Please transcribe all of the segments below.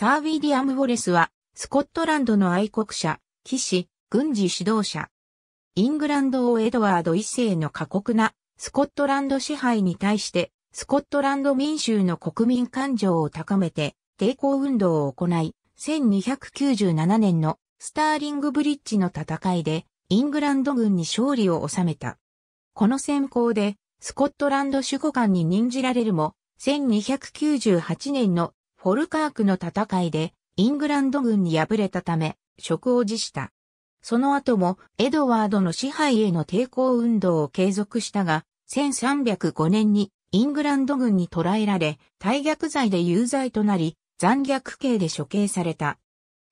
サー・ウィリアム・ウォレスは、スコットランドの愛国者、騎士、軍事指導者。イングランド王エドワード一世の過酷なスコットランド支配に対して、スコットランド民衆の国民感情を高めて抵抗運動を行い、1297年のスターリングブリッジの戦いでイングランド軍に勝利を収めた。この戦功でスコットランド守護官に任じられるも、1298年のフォルカークの戦いでイングランド軍に敗れたため、職を辞した。その後もエドワードの支配への抵抗運動を継続したが、1305年にイングランド軍に捕らえられ、大逆罪で有罪となり、残虐刑で処刑された。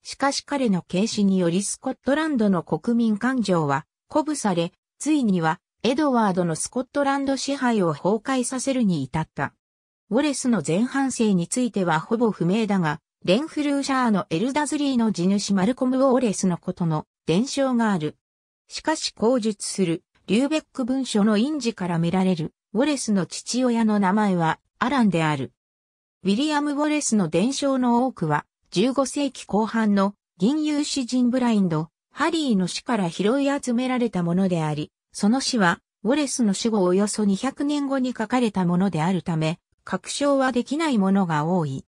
しかし彼の軽視によりスコットランドの国民感情は鼓舞され、ついにはエドワードのスコットランド支配を崩壊させるに至った。ウォレスの前半生についてはほぼ不明だが、レンフルーシャーのエルダズリーの地主マルコム・ウォレスのことの伝承がある。しかし口述する、リューベック文書の印字から見られる、ウォレスの父親の名前は、アランである。ウィリアム・ウォレスの伝承の多くは、15世紀後半の銀融詩人ブラインド、ハリーの死から拾い集められたものであり、その死は、ウォレスの死後およそ200年後に書かれたものであるため、確証はできないものが多い。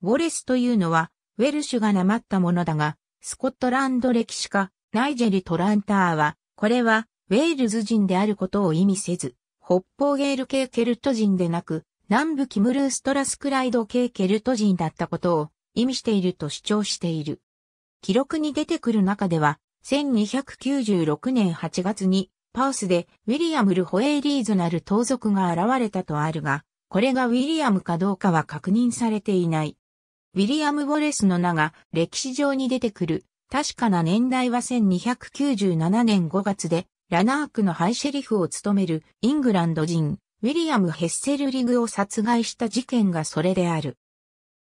ウォレスというのは、ウェルシュがなまったものだが、スコットランド歴史家、ナイジェリ・トランターは、これは、ウェールズ人であることを意味せず、北方ゲール系ケルト人でなく、南部キムルーストラスクライド系ケルト人だったことを意味していると主張している。記録に出てくる中では、1296年8月にパースでウィリアム・ル・ホエイリーズなる盗賊が現れたとあるが、これがウィリアムかどうかは確認されていない。ウィリアム・ウォレスの名が歴史上に出てくる確かな年代は1297年5月で、ラナークのハイシェリフを務めるイングランド人、ウィリアム・ヘッセルリグを殺害した事件がそれである。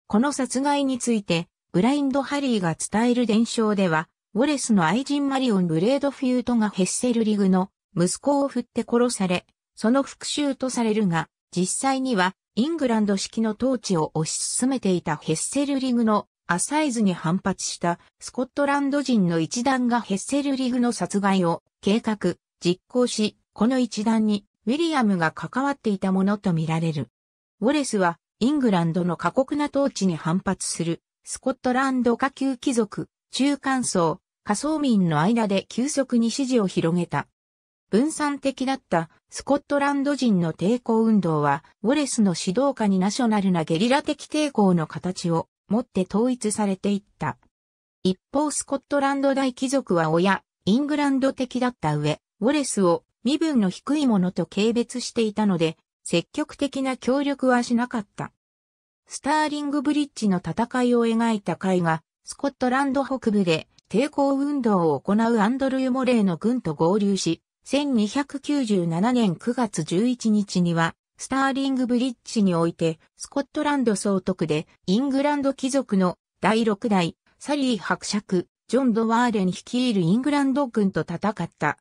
この殺害について、ブラインド・ハリーが伝える伝承では、ウォレスの愛人マリオン・ブレードフュートがヘッセルリグの息子を振って殺され、その復讐とされるが、実際にはイングランド式の統治を推し進めていたヘッセルリグのアサイズに反発したスコットランド人の一団がヘッセルリグの殺害を計画、実行し、この一団にウィリアムが関わっていたものとみられる。ウォレスはイングランドの過酷な統治に反発するスコットランド下級貴族、中間層、仮想民の間で急速に支持を広げた。分散的だったスコットランド人の抵抗運動は、ウォレスの指導下にナショナルなゲリラ的抵抗の形を持って統一されていった。一方スコットランド大貴族は親、イングランド的だった上、ウォレスを身分の低いものと軽蔑していたので、積極的な協力はしなかった。スターリングブリッジの戦いを描いた絵画、スコットランド北部で抵抗運動を行うアンドルユ・モレーの軍と合流し、1297年9月11日には、スターリングブリッジにおいて、スコットランド総督で、イングランド貴族の第6代、サリー伯爵、ジョン・ド・ワーレン率いるイングランド軍と戦った。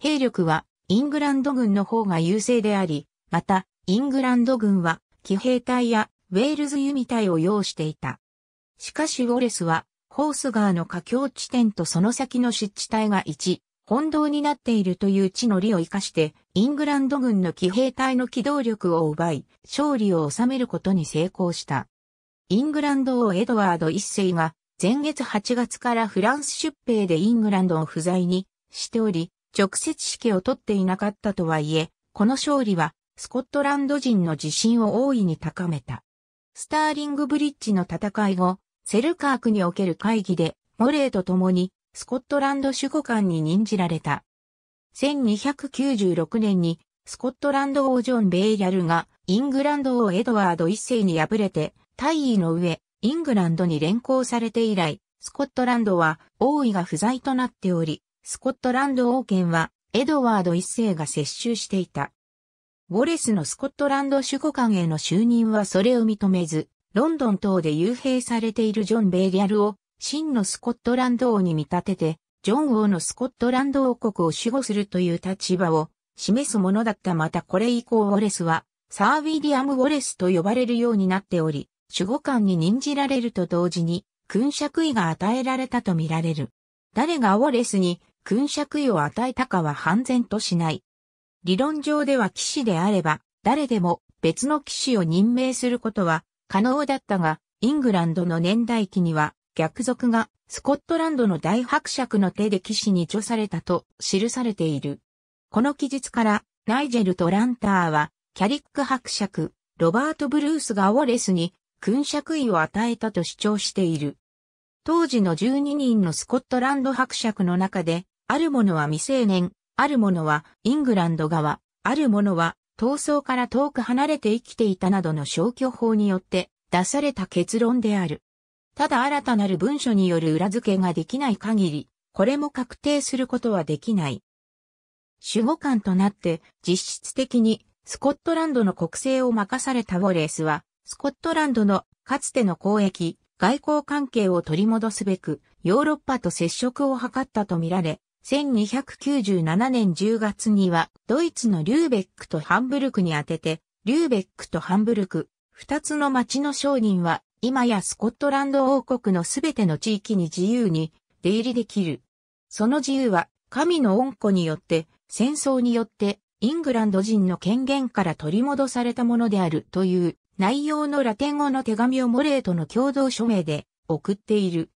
兵力は、イングランド軍の方が優勢であり、また、イングランド軍は、騎兵隊やウェールズ弓隊を要していた。しかしウォレスは、ホースガーの架境地点とその先の湿地帯が一、本堂になっているという地の利を生かして、イングランド軍の騎兵隊の機動力を奪い、勝利を収めることに成功した。イングランド王エドワード一世が、前月8月からフランス出兵でイングランドを不在にしており、直接指揮を取っていなかったとはいえ、この勝利は、スコットランド人の自信を大いに高めた。スターリングブリッジの戦い後、セルカークにおける会議で、モレーと共にスコットランド守護官に任じられた。1296年にスコットランド王ジョン・ベイリャルがイングランド王エドワード一世に敗れて大位の上イングランドに連行されて以来スコットランドは王位が不在となっておりスコットランド王権はエドワード一世が接収していた。ウォレスのスコットランド守護官への就任はそれを認めず、ロンドン等で幽閉されているジョン・ベイリャルを真のスコットランド王に見立てて、ジョン王のスコットランド王国を守護するという立場を示すものだったまたこれ以降ウォレスは、サー・ウィリアム・ウォレスと呼ばれるようになっており、守護官に任じられると同時に、君爵位が与えられたとみられる。誰がウォレスに君爵位を与えたかは判然としない。理論上では騎士であれば、誰でも別の騎士を任命することは可能だったが、イングランドの年代記には、逆賊がスコットランドの大伯爵の手で騎士に除されたと記されている。この記述からナイジェルとランターはキャリック伯爵、ロバート・ブルースがオーレスに君爵位を与えたと主張している。当時の12人のスコットランド伯爵の中で、ある者は未成年、ある者はイングランド側、ある者は闘争から遠く離れて生きていたなどの消去法によって出された結論である。ただ新たなる文書による裏付けができない限り、これも確定することはできない。守護官となって実質的にスコットランドの国政を任されたウォレスは、スコットランドのかつての交易、外交関係を取り戻すべく、ヨーロッパと接触を図ったとみられ、1297年10月には、ドイツのリューベックとハンブルクに当てて、リューベックとハンブルク、二つの町の商人は今やスコットランド王国のすべての地域に自由に出入りできる。その自由は神の恩子によって戦争によってイングランド人の権限から取り戻されたものであるという内容のラテン語の手紙をモレーとの共同署名で送っている。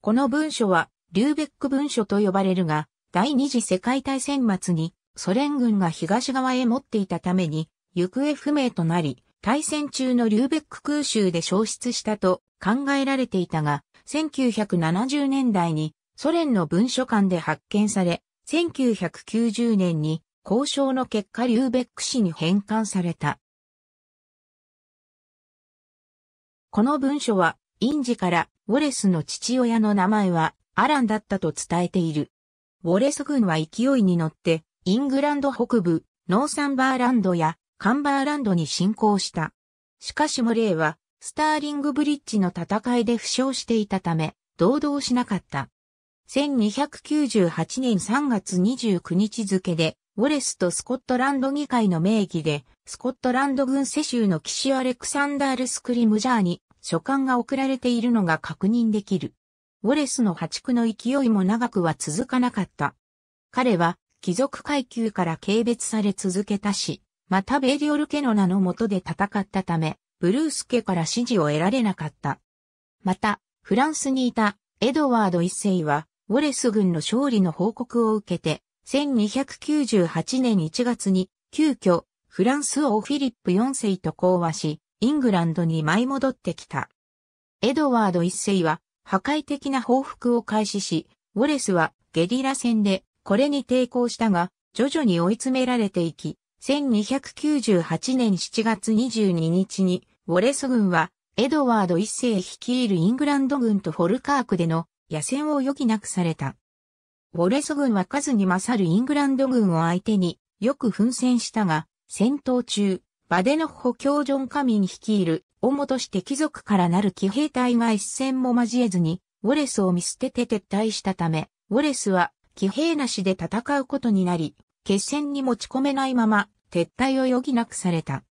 この文書はリューベック文書と呼ばれるが第二次世界大戦末にソ連軍が東側へ持っていたために行方不明となり対戦中のリューベック空襲で消失したと考えられていたが、1970年代にソ連の文書館で発見され、1990年に交渉の結果リューベック市に返還された。この文書は、インジからウォレスの父親の名前はアランだったと伝えている。ウォレス軍は勢いに乗って、イングランド北部、ノーサンバーランドやカンバーランドに侵攻した。しかしモレーは、スターリングブリッジの戦いで負傷していたため、堂々しなかった。1298年3月29日付で、ウォレスとスコットランド議会の名義で、スコットランド軍世襲の騎士アレクサンダール・スクリムジャーに書簡が送られているのが確認できる。ウォレスの破竹の勢いも長くは続かなかった。彼は貴族階級から軽蔑され続けたし、またベリオル家の名の下で戦ったため、ブルース家から支持を得られなかった。また、フランスにいたエドワード一世は、ウォレス軍の勝利の報告を受けて、1298年1月に、急遽、フランス王フィリップ4世と講和し、イングランドに舞い戻ってきた。エドワード一世は、破壊的な報復を開始し、ウォレスはゲリラ戦でこれに抵抗したが、徐々に追い詰められていき、1298年7月22日に、ウォレス軍は、エドワード一世率いるイングランド軍とフォルカークでの野戦を余儀なくされた。ウォレス軍は数に勝るイングランド軍を相手によく奮戦したが、戦闘中、バデノッホ教ジョン・カミン率いる、主として貴族からなる騎兵隊が一戦も交えずに、ウォレスを見捨てて撤退したため、ウォレスは騎兵なしで戦うことになり、決戦に持ち込めないまま撤退を余儀なくされた。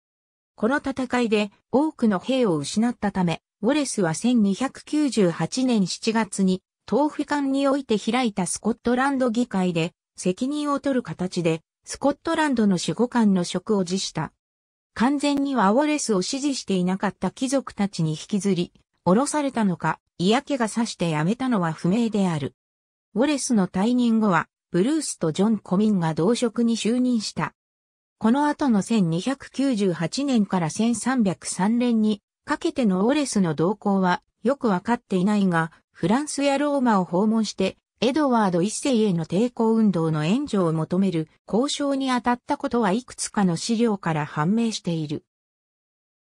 この戦いで多くの兵を失ったため、ウォレスは1298年7月に、東府間において開いたスコットランド議会で、責任を取る形で、スコットランドの守護官の職を辞した。完全にはウォレスを支持していなかった貴族たちに引きずり、降ろされたのか、嫌気がさして辞めたのは不明である。ウォレスの退任後は、ブルースとジョン・コミンが同職に就任した。この後の1298年から1303年にかけてのオレスの動向はよくわかっていないが、フランスやローマを訪問して、エドワード一世への抵抗運動の援助を求める交渉に当たったことはいくつかの資料から判明している。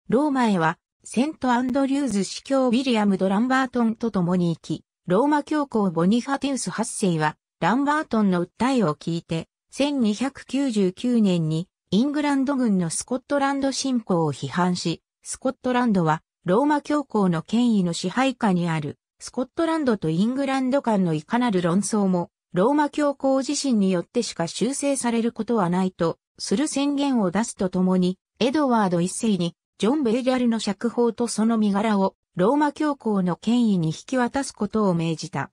ローマへは、セントアンドリューズ司教ウィリアム・ド・ランバートンと共に行き、ローマ教皇ボニファティウス8世は、ランバートンの訴えを聞いて、1299年にイングランド軍のスコットランド侵攻を批判し、スコットランドはローマ教皇の権威の支配下にあるスコットランドとイングランド間のいかなる論争もローマ教皇自身によってしか修正されることはないとする宣言を出すとともに、エドワード一世にジョン・ベイリャルの釈放とその身柄をローマ教皇の権威に引き渡すことを命じた。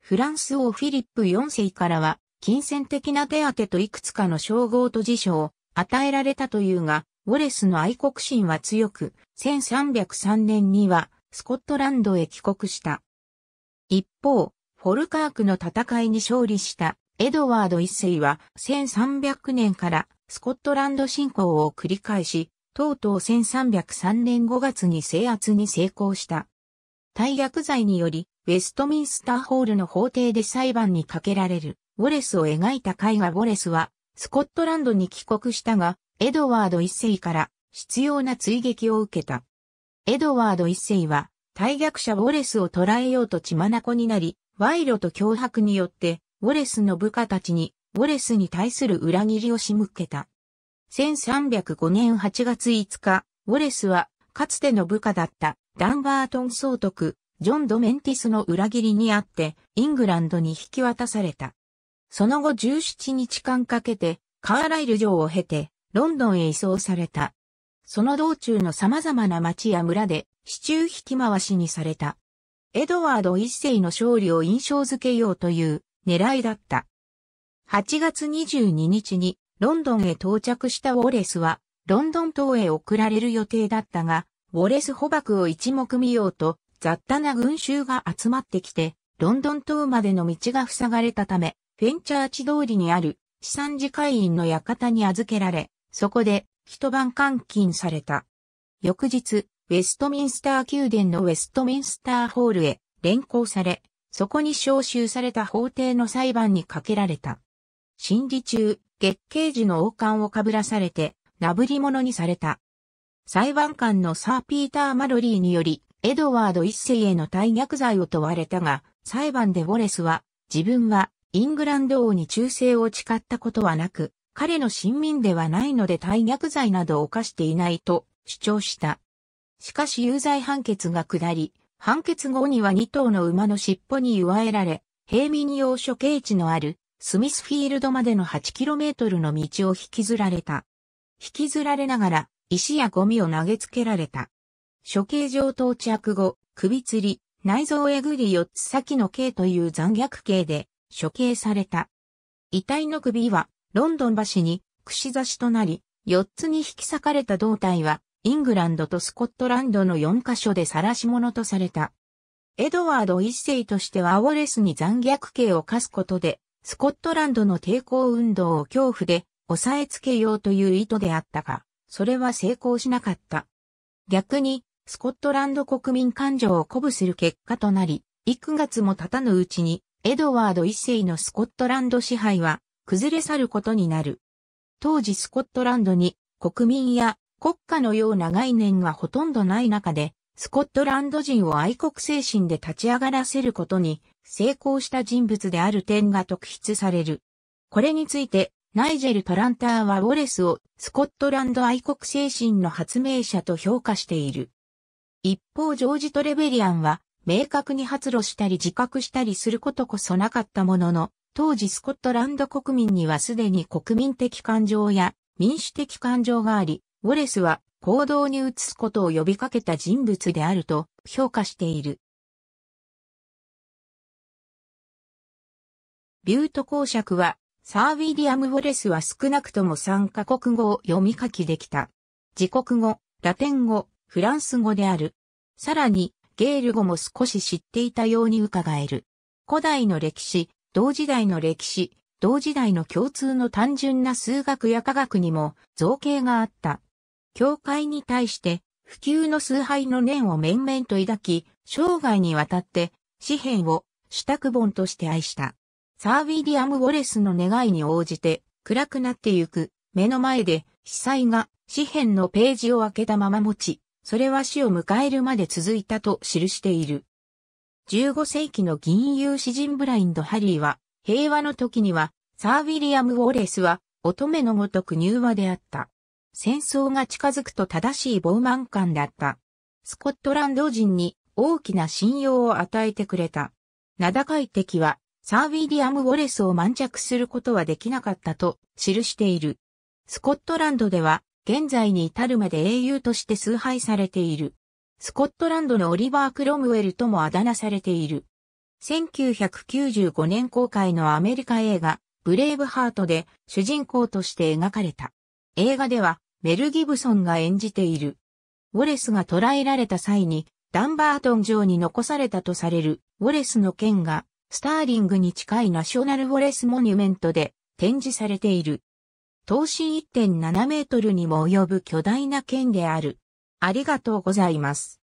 フランス王フィリップ4世からは金銭的な手当といくつかの称号と辞書を与えられたというが、ウォレスの愛国心は強く、1303年にはスコットランドへ帰国した。一方、フォルカークの戦いに勝利したエドワード一世は1300年からスコットランド侵攻を繰り返し、とうとう1303年5月に制圧に成功した。大逆罪により、ウェストミンスターホールの法廷で裁判にかけられる、ウォレスを描いた絵画ウォレスは、スコットランドに帰国したが、エドワード一世から必要な追撃を受けた。エドワード一世は、退逆者ウォレスを捕らえようと血眼になり、賄賂と脅迫によって、ウォレスの部下たちに、ウォレスに対する裏切りを仕向けた。1305年8月5日、ウォレスは、かつての部下だったダンバートン総督、ジョン・ド・メンティスの裏切りにあって、イングランドに引き渡された。その後17日間かけて、カーライル城を経て、ロンドンへ移送された。その道中の様々な町や村で、市中引き回しにされた。エドワード一世の勝利を印象づけようという狙いだった。8月22日にロンドンへ到着したウォレスは、ロンドン島へ送られる予定だったが、ウォレス捕獲を一目見ようと、雑多な群衆が集まってきて、ロンドン島までの道が塞がれたため、フェンチャーチ通りにある資産寺会員の館に預けられ、そこで一晩監禁された。翌日、ウェストミンスター宮殿のウェストミンスターホールへ連行され、そこに召集された法廷の裁判にかけられた。審理中、月桂樹の王冠をかぶらされて、なぶり者にされた。裁判官のサー・ピーター・マロリーにより、エドワード一世への大逆罪を問われたが、裁判でウォレスは、自分はイングランド王に忠誠を誓ったことはなく、彼の親民ではないので大逆罪などを犯していないと主張した。しかし有罪判決が下り、判決後には2頭の馬の尻尾に祝えられ、平民用処刑地のあるスミスフィールドまでの 8km の道を引きずられた。引きずられながら石やゴミを投げつけられた。処刑場到着後、首吊り、内臓えぐり4つ先の刑という残虐刑で処刑された。遺体の首はロンドン橋に串刺しとなり、4つに引き裂かれた胴体はイングランドとスコットランドの4箇所で晒し者とされた。エドワード一世としてはオウォレスに残虐刑を課すことで、スコットランドの抵抗運動を恐怖で抑えつけようという意図であったが、それは成功しなかった。逆に、スコットランド国民感情を鼓舞する結果となり、幾月も経たぬうちに、エドワード一世のスコットランド支配は崩れ去ることになる。当時スコットランドに国民や国家のような概念がほとんどない中で、スコットランド人を愛国精神で立ち上がらせることに成功した人物である点が特筆される。これについて、ナイジェル・トランターはウォレスをスコットランド愛国精神の発明者と評価している。一方ジョージ・トレベリアンは明確に発露したり自覚したりすることこそなかったものの、当時スコットランド国民にはすでに国民的感情や民主的感情があり、ウォレスは行動に移すことを呼びかけた人物であると評価している。ビュート公爵は、サー・ウィリアム・ウォレスは少なくとも3カ国語を読み書きできた。自国語、ラテン語、フランス語である。さらに、ゲール語も少し知っていたように伺える。古代の歴史、同時代の歴史、同時代の共通の単純な数学や科学にも造形があった。教会に対して普及の崇拝の念を面々と抱き、生涯にわたって紙幣を主託本として愛した。サーウィリアム・ウォレスの願いに応じて暗くなってゆく目の前で司祭が紙幣のページを開けたまま持ち、それは死を迎えるまで続いたと記している。15世紀の銀融詩人ブラインド・ハリーは、平和の時には、サー・ウィリアム・ウォレスは、乙女のごとく柔和であった。戦争が近づくと正しい傲慢感だった。スコットランド人に大きな信用を与えてくれた。名高い敵は、サー・ウィリアム・ウォレスを満着することはできなかったと記している。スコットランドでは、現在に至るまで英雄として崇拝されている。スコットランドのオリバー・クロムウェルともあだ名されている。1995年公開のアメリカ映画、ブレイブハートで主人公として描かれた。映画では、メル・ギブソンが演じている。ウォレスが捕らえられた際に、ダンバートン城に残されたとされるウォレスの剣が、スターリングに近いナショナルウォレスモニュメントで展示されている。等身1.7メートルにも及ぶ巨大な剣である。ありがとうございます。